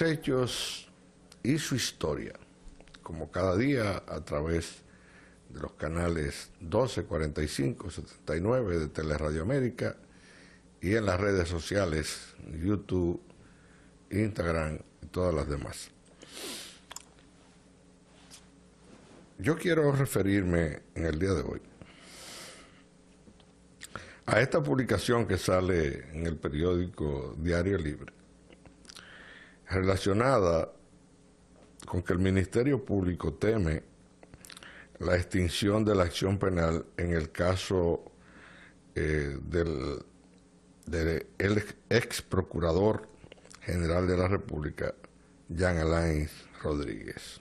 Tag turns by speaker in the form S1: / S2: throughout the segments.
S1: hechos y su historia, como cada día a través de los canales 12, 45, 79 de Teleradio América y en las redes sociales, YouTube, Instagram y todas las demás. Yo quiero referirme en el día de hoy a esta publicación que sale en el periódico Diario Libre relacionada con que el Ministerio Público teme la extinción de la acción penal en el caso eh, del, del ex procurador general de la República, Jean Alain Rodríguez.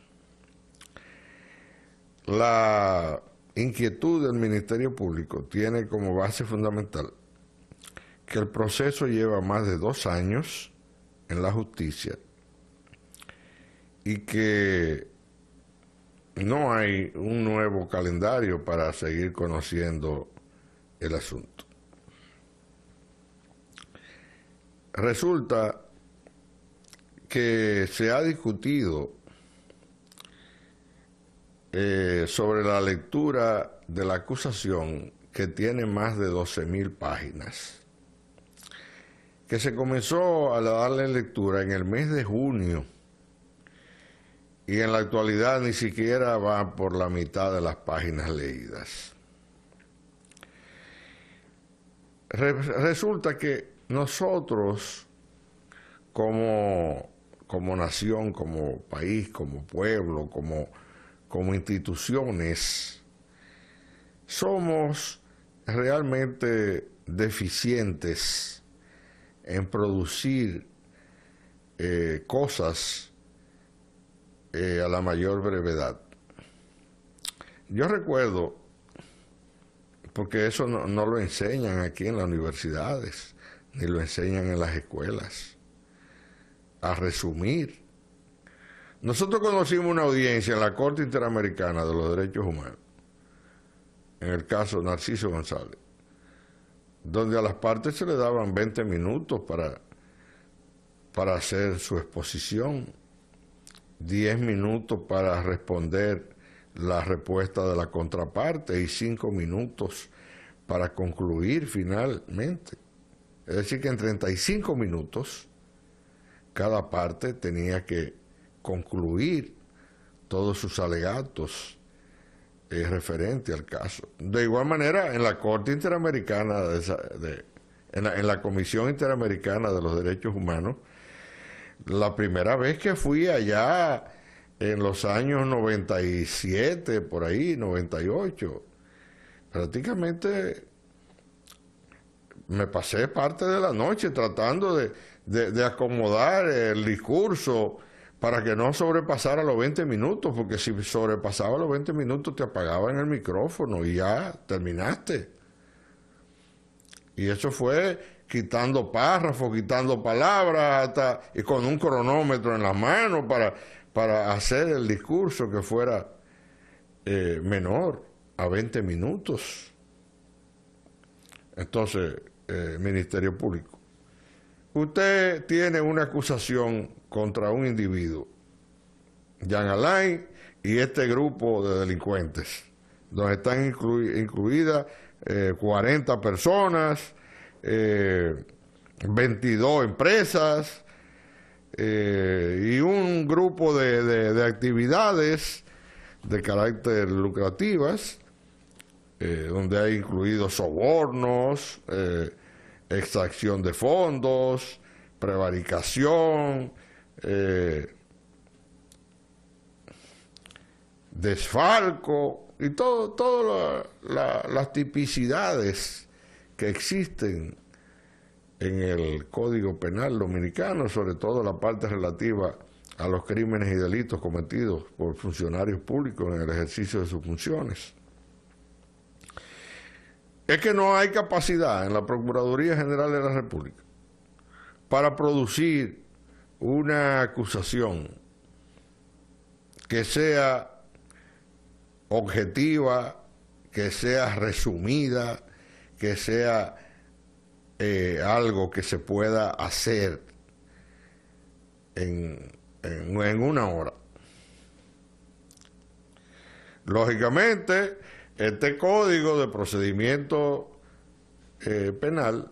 S1: La inquietud del Ministerio Público tiene como base fundamental que el proceso lleva más de dos años en la justicia y que no hay un nuevo calendario para seguir conociendo el asunto. Resulta que se ha discutido eh, sobre la lectura de la acusación que tiene más de 12.000 páginas que se comenzó a darle lectura en el mes de junio y en la actualidad ni siquiera va por la mitad de las páginas leídas. resulta que nosotros, como, como nación, como país, como pueblo, como, como instituciones, somos realmente deficientes en producir eh, cosas eh, a la mayor brevedad. Yo recuerdo, porque eso no, no lo enseñan aquí en las universidades, ni lo enseñan en las escuelas, a resumir. Nosotros conocimos una audiencia en la Corte Interamericana de los Derechos Humanos, en el caso Narciso González, donde a las partes se le daban 20 minutos para, para hacer su exposición, 10 minutos para responder la respuesta de la contraparte y 5 minutos para concluir finalmente. Es decir, que en 35 minutos cada parte tenía que concluir todos sus alegatos es referente al caso. De igual manera, en la Corte Interamericana, de, en, la, Comisión Interamericana de los Derechos Humanos, la primera vez que fui allá en los años 97, por ahí, 98, prácticamente me pasé parte de la noche tratando de acomodar el discurso para que no sobrepasara los 20 minutos, porque si sobrepasaba los 20 minutos te apagaban el micrófono y ya terminaste. Y eso fue quitando párrafos, quitando palabras, hasta, y con un cronómetro en las manos para, para hacer el discurso que fuera eh, menor a 20 minutos. Entonces, eh, Ministerio Público, usted tiene una acusación contra un individuo, Jan Alain y este grupo de delincuentes, donde están incluidas eh, 40 personas, eh, 22 empresas eh, y un grupo de, de, de, actividades de carácter lucrativas, eh, donde hay incluido sobornos, eh, extracción de fondos, prevaricación, eh, desfalco y todas todo las tipicidades que existen en el Código Penal Dominicano, sobre todo la parte relativa a los crímenes y delitos cometidos por funcionarios públicos en el ejercicio de sus funciones. Es que no hay capacidad en la Procuraduría General de la República para producir una acusación que sea objetiva, que sea resumida, que sea eh, algo que se pueda hacer en, una hora. Lógicamente, este código de procedimiento eh, penal,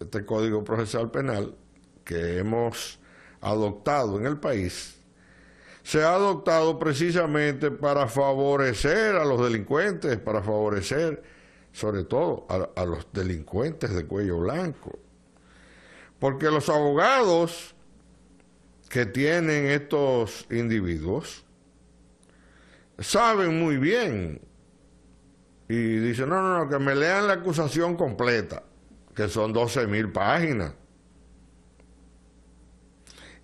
S1: este código procesal penal, que hemos adoptado en el país se ha adoptado precisamente para favorecer a los delincuentes, para favorecer sobre todo a, los delincuentes de cuello blanco. Porque los abogados que tienen estos individuos saben muy bien y dicen, no, no, no, que me lean la acusación completa, que son 12 mil páginas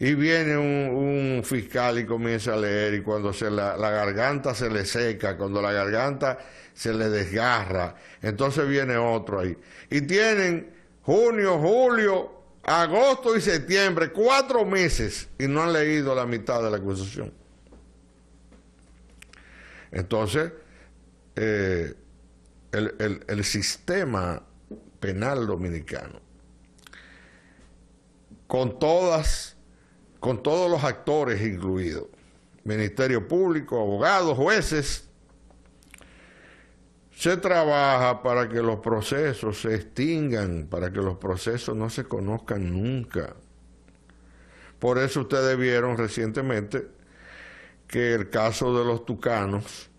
S1: y viene un, fiscal y comienza a leer y cuando se la, garganta se le seca, cuando la garganta se le desgarra, entonces viene otro ahí. Y tienen junio, julio, agosto y septiembre, cuatro meses y no han leído la mitad de la acusación. Entonces, eh, el sistema penal dominicano, con todas con todos los actores incluidos, Ministerio Público, abogados, jueces, se trabaja para que los procesos se extingan, para que los procesos no se conozcan nunca. Por eso ustedes vieron recientemente que el caso de los tucanos,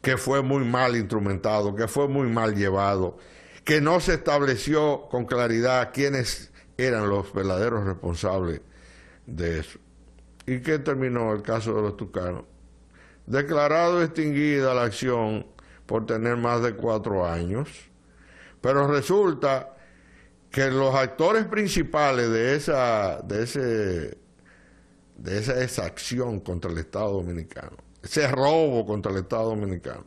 S1: que fue muy mal instrumentado, que fue muy mal llevado, que no se estableció con claridad quiénes eran los verdaderos responsables de eso. ¿Y qué terminó el caso de los tucanos? Declarado extinguida la acción por tener más de cuatro años, pero resulta que los actores principales de esa, de ese, de esa exacción contra el Estado Dominicano, ese robo contra el Estado Dominicano,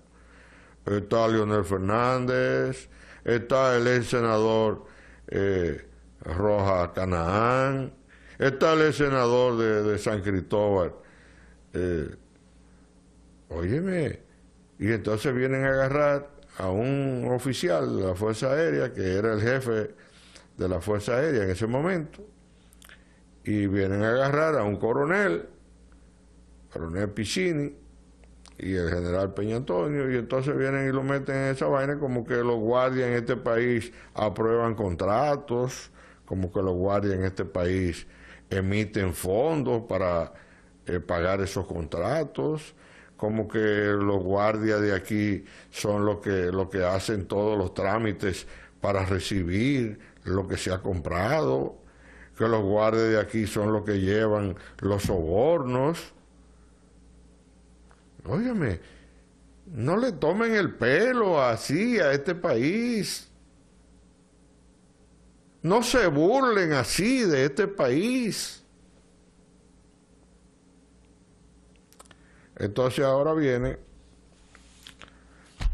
S1: está Leonel Fernández, está el ex senador eh, Rojas Canaán, Está el senador de, San Cristóbal. Eh, óyeme, y entonces vienen a agarrar a un oficial de la Fuerza Aérea, que era el jefe de la Fuerza Aérea en ese momento, y vienen a agarrar a un coronel, coronel Piccini, y el general Peña Antonio, y entonces vienen y lo meten en esa vaina como que los guardias en este país aprueban contratos, como que los guardias en este país emiten fondos para eh, pagar esos contratos, como que los guardias de aquí son los que, lo que hacen todos los trámites para recibir lo que se ha comprado, que los guardias de aquí son los que llevan los sobornos. Óyeme, no le tomen el pelo así a este país. No se burlen así de este país. Entonces ahora viene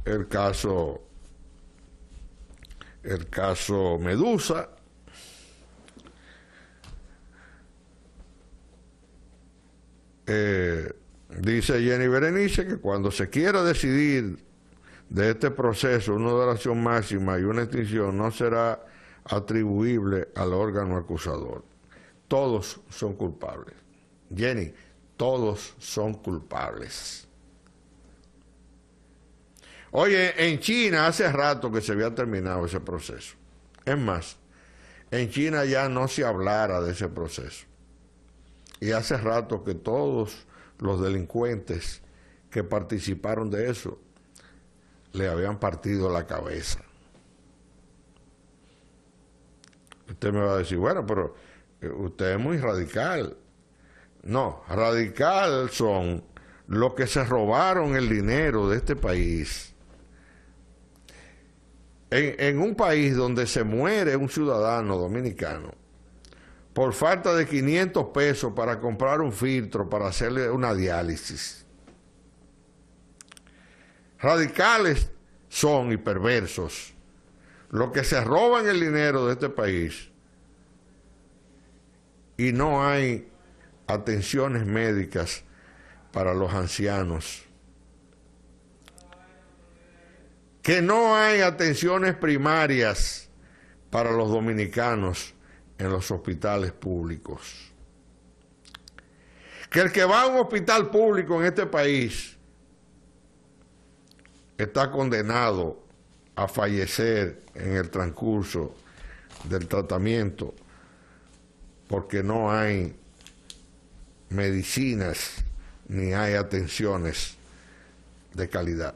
S1: el caso el caso Medusa eh, dice Jenny Berenice que cuando se quiera decidir de este proceso una duración máxima y una extinción no será atribuible al órgano acusador. Todos son culpables. Jenny, todos son culpables. Oye, en China hace rato que se había terminado ese proceso. Es más, en China ya no se hablara de ese proceso. Y hace rato que todos los delincuentes que participaron de eso le habían partido la cabeza. Usted me va a decir, bueno, pero eh, usted es muy radical. No, radical son los que se robaron el dinero de este país. En, en, un país donde se muere un ciudadano dominicano por falta de 500 pesos para comprar un filtro, para hacerle una diálisis. Radicales son y perversos los que se roban el dinero de este país y no hay atenciones médicas para los ancianos, que no hay atenciones primarias para los dominicanos en los hospitales públicos. Que el que va a un hospital público en este país está condenado a fallecer en el transcurso del tratamiento porque no hay medicinas ni hay atenciones de calidad.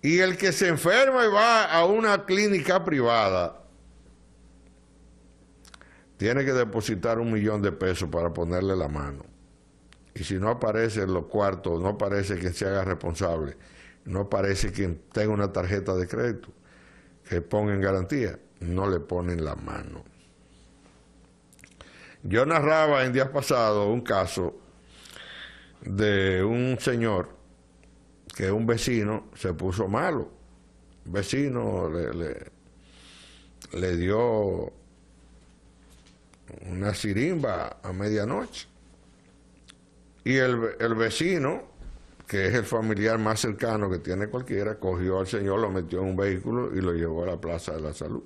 S1: Y el que se enferma y va a una clínica privada tiene que depositar un millón de pesos para ponerle la mano. Y si no aparece en los cuartos, no aparece que se haga responsable no parece que tenga una tarjeta de crédito que ponga en garantía, no le ponen la mano. Yo narraba en días pasados un caso de un señor que un vecino se puso malo. Un vecino le, le, dio una sirimba a medianoche. Y el vecino que es el familiar más cercano que tiene cualquiera, cogió al señor, lo metió en un vehículo y lo llevó a la Plaza de la Salud.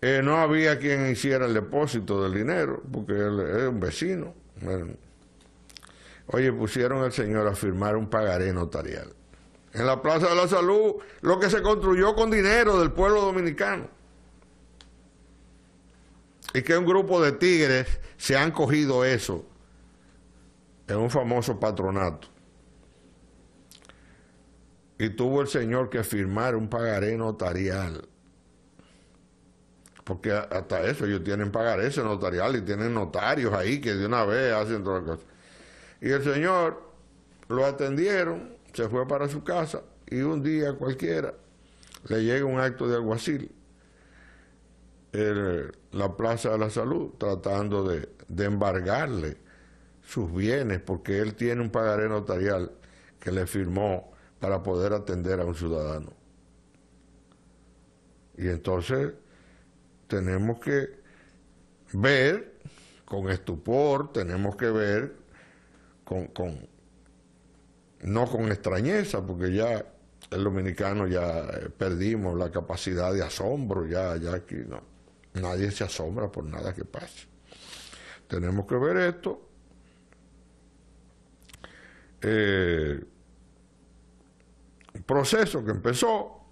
S1: Eh, no había quien hiciera el depósito del dinero, porque él es un vecino. oye, pusieron al señor a firmar un pagaré notarial. En la Plaza de la Salud, lo que se construyó con dinero del pueblo dominicano. Y que un grupo de tigres se han cogido eso en un famoso patronato. Y tuvo el señor que firmar un pagaré notarial. Porque hasta eso, ellos tienen pagaré ese notarial y tienen notarios ahí que de una vez hacen todas las cosas. Y el señor lo atendieron, se fue para su casa y un día cualquiera le llega un acto de alguacil. en la Plaza de la Salud tratando de embargarle sus bienes, porque él tiene un pagaré notarial que le firmó para poder atender a un ciudadano. Y entonces tenemos que ver con estupor, tenemos que ver con, no con extrañeza, porque ya el dominicano ya eh, perdimos la capacidad de asombro, ya, ya aquí no, nadie se asombra por nada que pase. Tenemos que ver esto eh, proceso que empezó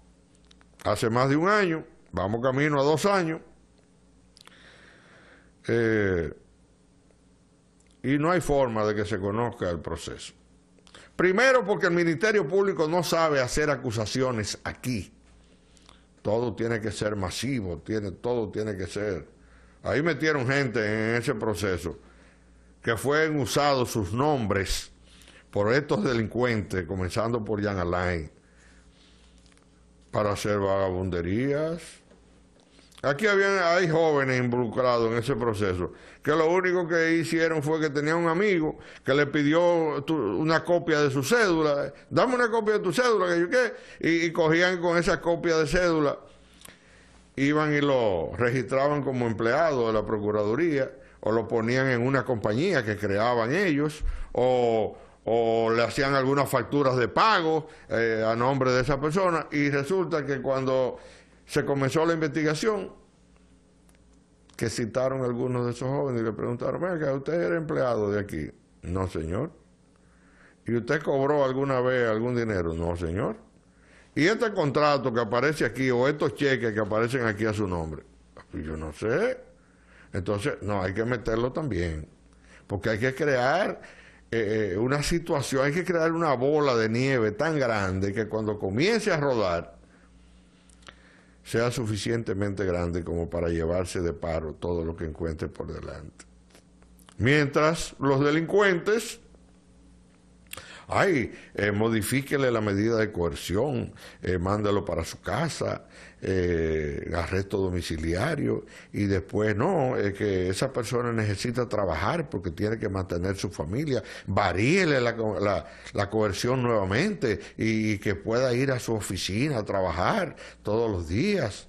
S1: hace más de un año, vamos camino a dos años, eh, y no hay forma de que se conozca el proceso. Primero porque el Ministerio Público no sabe hacer acusaciones aquí. Todo tiene que ser masivo, tiene, todo tiene que ser. Ahí metieron gente en ese proceso que fueron usados sus nombres por estos delincuentes, comenzando por Jan Alain, para hacer vagabunderías. Aquí hay jóvenes involucrados en ese proceso, que lo único que hicieron fue que tenían un amigo que le pidió una copia de su cédula, dame una copia de tu cédula, que yo qué, y, y cogían con esa copia de cédula, iban y lo registraban como empleado de la Procuraduría, o lo ponían en una compañía que creaban ellos, o o le hacían algunas facturas de pago eh, a nombre de esa persona y resulta que cuando se comenzó la investigación, que citaron algunos de esos jóvenes y le preguntaron, venga, ¿usted era empleado de aquí? No, señor. ¿Y usted cobró alguna vez algún dinero? No, señor. ¿Y este contrato que aparece aquí o estos cheques que aparecen aquí a su nombre? Pues yo no sé. Entonces, no, hay que meterlo también. Porque hay que crear eh, eh, una situación, hay que crear una bola de nieve tan grande que cuando comience a rodar sea suficientemente grande como para llevarse de paro todo lo que encuentre por delante. Mientras los delincuentes ay, eh, modifíquele la medida de coerción, mándalo para su casa, eh, arresto domiciliario y después no, es que esa persona necesita trabajar porque tiene que mantener su familia, varíele la, coerción nuevamente y, que pueda ir a su oficina a trabajar todos los días.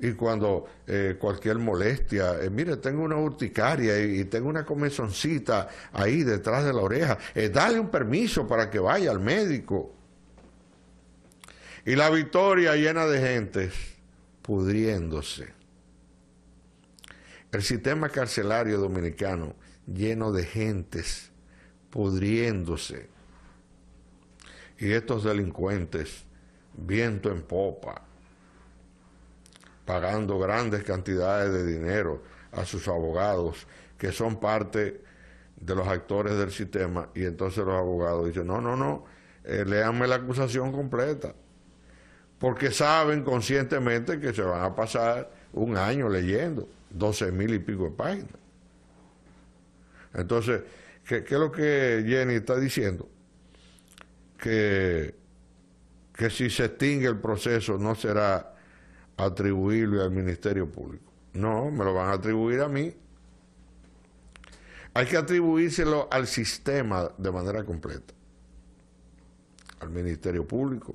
S1: Y cuando eh, cualquier molestia, eh, mire, tengo una urticaria y, tengo una comezoncita ahí detrás de la oreja, dale un permiso para que vaya al médico y la victoria llena de gentes pudriéndose. El sistema carcelario dominicano lleno de gentes pudriéndose. Y estos delincuentes, viento en popa, pagando grandes cantidades de dinero a sus abogados, que son parte de los actores del sistema, y entonces los abogados dicen, no, no, no, eh, léame la acusación completa porque saben conscientemente que se van a pasar un año leyendo 12 mil y pico de páginas. Entonces, ¿qué, es lo que Jenny está diciendo? Que, que si se extingue el proceso no será atribuible al Ministerio Público. No, me lo van a atribuir a mí. Hay que atribuírselo al sistema de manera completa, al Ministerio Público,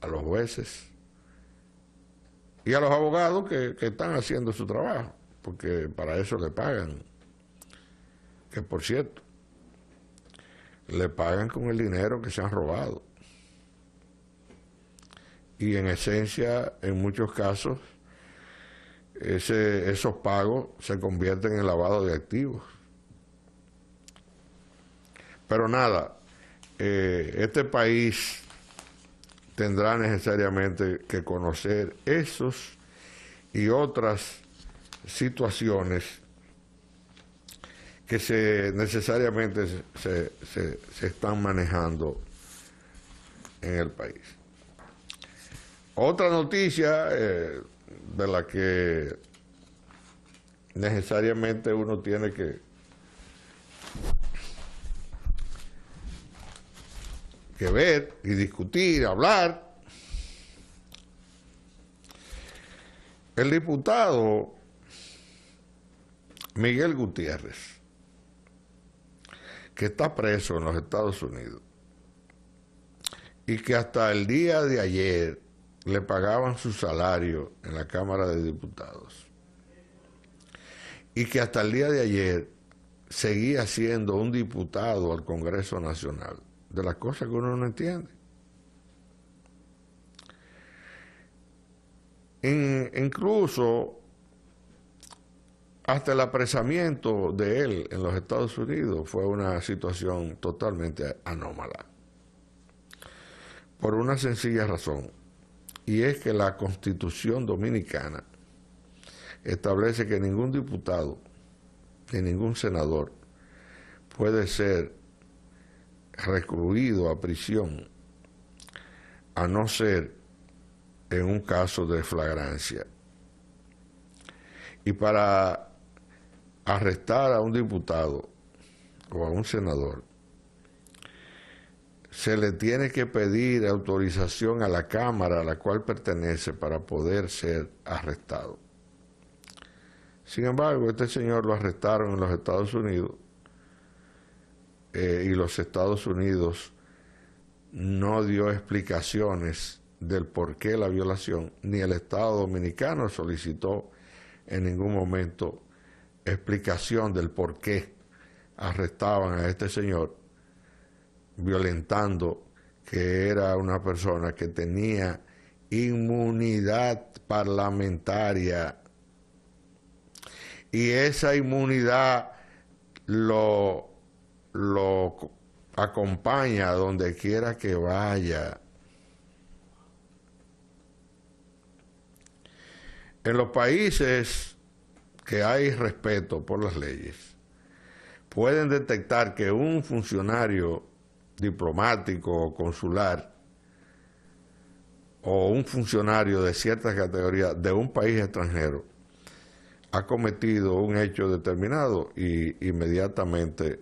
S1: a los jueces y a los abogados que, están haciendo su trabajo, porque para eso le pagan. Que por cierto, le pagan con el dinero que se han robado. Y en esencia, en muchos casos, ese, esos pagos se convierten en lavado de activos. Pero nada, eh, este país tendrá necesariamente que conocer esos y otras situaciones que se necesariamente se, están manejando en el país. Otra noticia eh, de la que necesariamente uno tiene que, que ver y discutir, hablar. El diputado Miguel Gutiérrez, que está preso en los Estados Unidos y que hasta el día de ayer le pagaban su salario en la Cámara de Diputados y que hasta el día de ayer seguía siendo un diputado al Congreso Nacional de las cosas que uno no entiende. incluso hasta el apresamiento de él en los Estados Unidos fue una situación totalmente anómala. Por una sencilla razón, y es que la constitución dominicana establece que ningún diputado ni ningún senador puede ser recluido a prisión, a no ser en un caso de flagrancia. Y para arrestar a un diputado o a un senador, se le tiene que pedir autorización a la Cámara a la cual pertenece para poder ser arrestado. Sin embargo, este señor lo arrestaron en los Estados Unidos eh, y los Estados Unidos no dio explicaciones del por qué la violación, ni el Estado Dominicano solicitó en ningún momento explicación del por qué arrestaban a este señor violentando que era una persona que tenía inmunidad parlamentaria y esa inmunidad lo lo acompaña donde quiera que vaya. En los países que hay respeto por las leyes, pueden detectar que un funcionario diplomático o consular o un funcionario de cierta categoría de un país extranjero ha cometido un hecho determinado y inmediatamente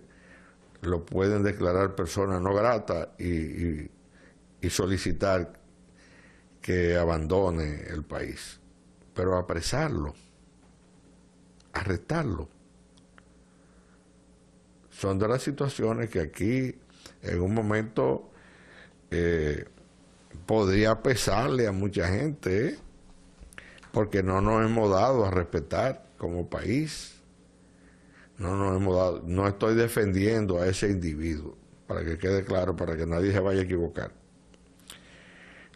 S1: lo pueden declarar persona no grata y, y, solicitar que abandone el país. Pero apresarlo, arrestarlo, son de las situaciones que aquí en un momento eh, podría pesarle a mucha gente, ¿eh? porque no nos hemos dado a respetar como país. No, no, hemos dado, no estoy defendiendo a ese individuo, para que quede claro, para que nadie se vaya a equivocar.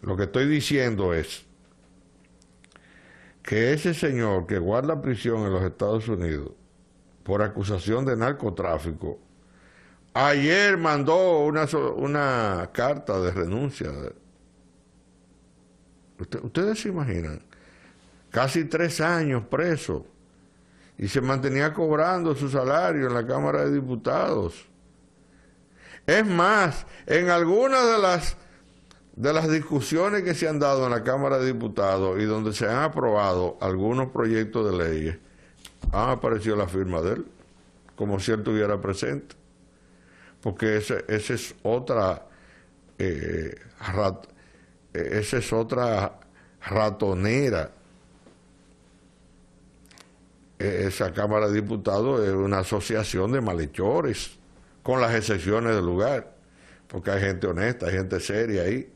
S1: Lo que estoy diciendo es que ese señor que guarda prisión en los Estados Unidos por acusación de narcotráfico, ayer mandó una, una carta de renuncia. Ustedes se imaginan, casi tres años preso y se mantenía cobrando su salario en la Cámara de Diputados. Es más, en algunas de las, de las discusiones que se han dado en la Cámara de Diputados y donde se han aprobado algunos proyectos de leyes, ...ha aparecido la firma de él, como si él estuviera presente. Porque esa ese es otra... Eh, eh, esa es otra ratonera esa Cámara de Diputados es una asociación de malhechores, con las excepciones del lugar, porque hay gente honesta, hay gente seria ahí.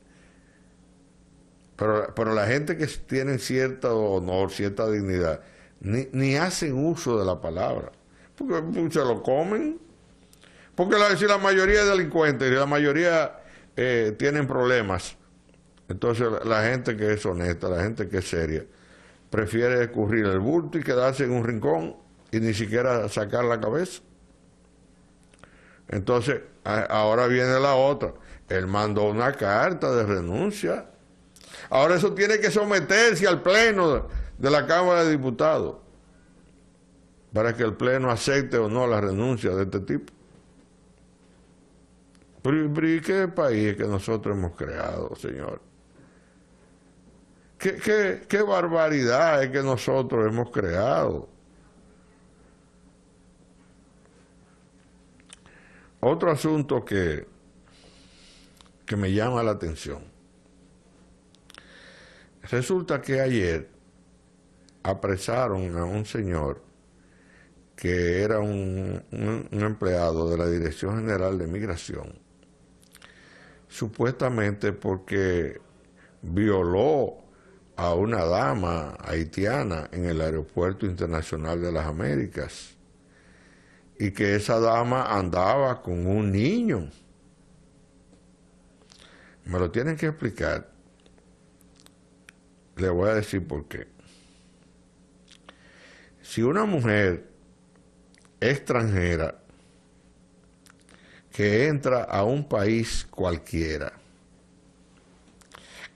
S1: Pero, la gente que tiene cierto honor, cierta dignidad, ni, hacen uso de la palabra, porque se lo comen. Porque la, mayoría es delincuente, si la mayoría eh, tienen problemas, entonces la gente que es honesta, la gente que es seria, prefiere escurrir el bulto y quedarse en un rincón y ni siquiera sacar la cabeza. Entonces, ahora viene la otra. Él mandó una carta de renuncia. Ahora eso tiene que someterse al pleno de la Cámara de Diputados para que el pleno acepte o no la renuncia de este tipo. qué país que nosotros hemos creado, señor? ¿Qué, barbaridad es que nosotros hemos creado? Otro asunto que, que me llama la atención. Resulta que ayer apresaron a un señor que era un, un empleado de la Dirección General de Migración, supuestamente porque violó a una dama haitiana en el Aeropuerto Internacional de las Américas y que esa dama andaba con un niño. Me lo tienen que explicar. Le voy a decir por qué. Si una mujer extranjera que entra a un país cualquiera,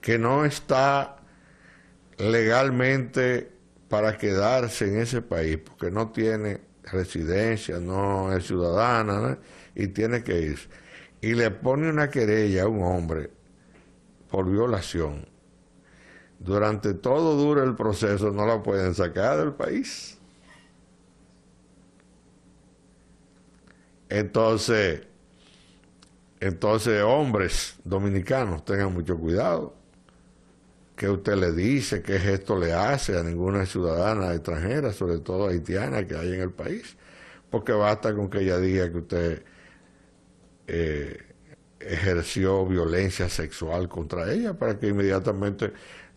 S1: que no está legalmente para quedarse en ese país, porque no tiene residencia, no es ciudadana, y tiene que ir Y le pone una querella a un hombre por violación. Durante todo dura el proceso, no la pueden sacar del país. Entonces, entonces hombres dominicanos, tengan mucho cuidado qué usted le dice, qué gesto le hace a ninguna ciudadana extranjera, sobre todo haitiana, que hay en el país, porque basta con que ella diga que usted eh, ejerció violencia sexual contra ella para que inmediatamente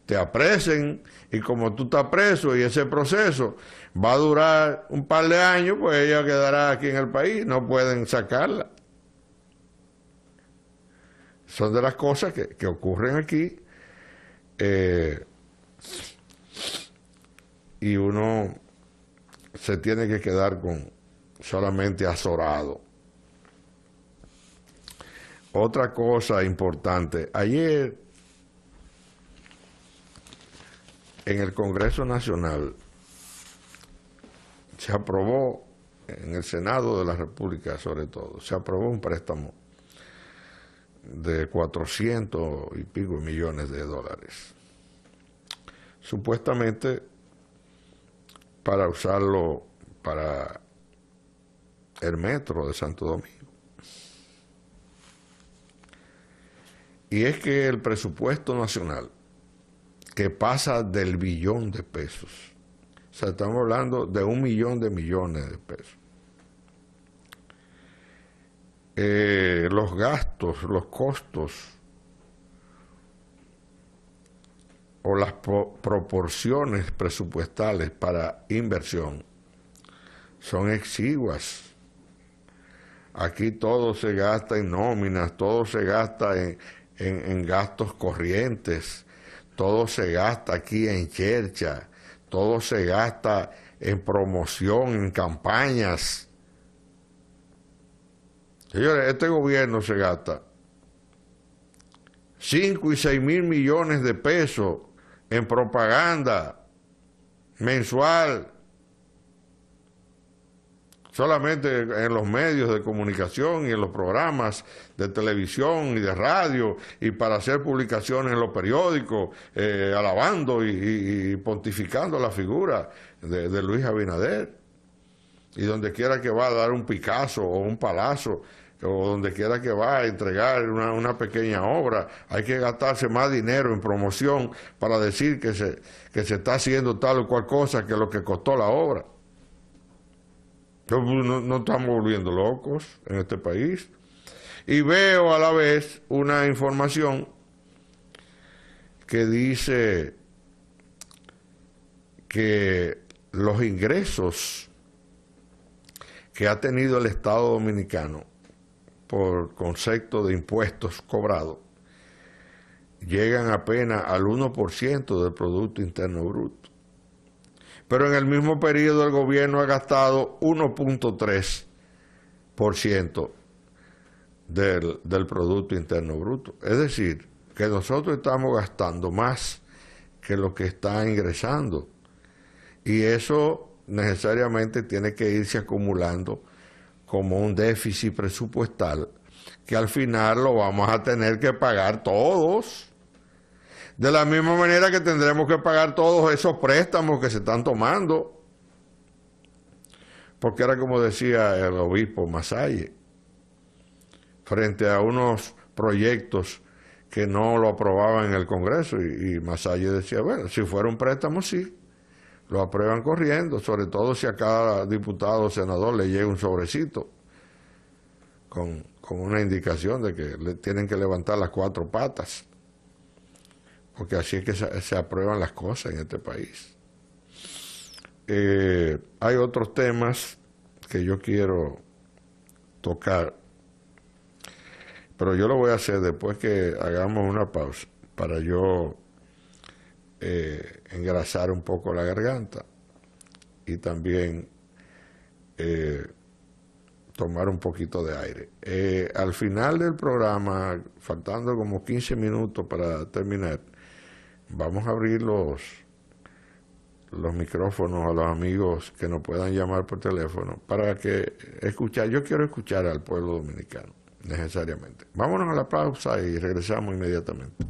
S1: te apresen y como tú estás preso y ese proceso va a durar un par de años, pues ella quedará aquí en el país, no pueden sacarla. Son de las cosas que, que ocurren aquí eh, y uno se tiene que quedar con solamente azorado. Otra cosa importante, ayer en el Congreso Nacional se aprobó, en el Senado de la República sobre todo, se aprobó un préstamo de 400 y pico millones de dólares. Supuestamente para usarlo para el metro de Santo Domingo. Y es que el presupuesto nacional, que pasa del billón de pesos, o sea, estamos hablando de un millón de millones de pesos, eh, los gastos, los costos o las proporciones presupuestales para inversión son exiguas. Aquí todo se gasta en nóminas, todo se gasta en, en gastos corrientes, todo se gasta aquí en chercha, todo se gasta en promoción, en campañas Señores, este gobierno se gasta 5 y 6 mil millones de pesos en propaganda mensual, solamente en los medios de comunicación y en los programas de televisión y de radio y para hacer publicaciones en los periódicos, eh, alabando y, pontificando la figura de, de Luis Abinader. Y donde quiera que va a dar un Picasso o un Palazo, o donde quiera que va a entregar una, pequeña obra, hay que gastarse más dinero en promoción para decir que se, que se está haciendo tal o cual cosa que lo que costó la obra. no estamos volviendo locos en este país. Y veo a la vez una información que dice que los ingresos que ha tenido el Estado Dominicano por concepto de impuestos cobrados llegan apenas al 1% del Producto Interno Bruto. Pero en el mismo periodo el gobierno ha gastado 1.3% del, del Producto Interno Bruto. Es decir, que nosotros estamos gastando más que lo que está ingresando. Y eso necesariamente tiene que irse acumulando como un déficit presupuestal que al final lo vamos a tener que pagar todos. De la misma manera que tendremos que pagar todos esos préstamos que se están tomando. Porque era como decía el obispo Masalle, frente a unos proyectos que no lo aprobaban en el Congreso. Y, y Masalle decía, bueno, si fuera un préstamo, sí lo aprueban corriendo, sobre todo si a cada diputado o senador le llega un sobrecito con, una indicación de que le tienen que levantar las cuatro patas, porque así es que se, aprueban las cosas en este país. Eh, hay otros temas que yo quiero tocar, pero yo lo voy a hacer después que hagamos una pausa para yo eh, engrasar un poco la garganta y también eh, tomar un poquito de aire. Eh, al final del programa, faltando como 15 minutos para terminar, vamos a abrir los, los micrófonos a los amigos que nos puedan llamar por teléfono para que escuchar, yo quiero escuchar al pueblo dominicano necesariamente. Vámonos a la pausa y regresamos inmediatamente.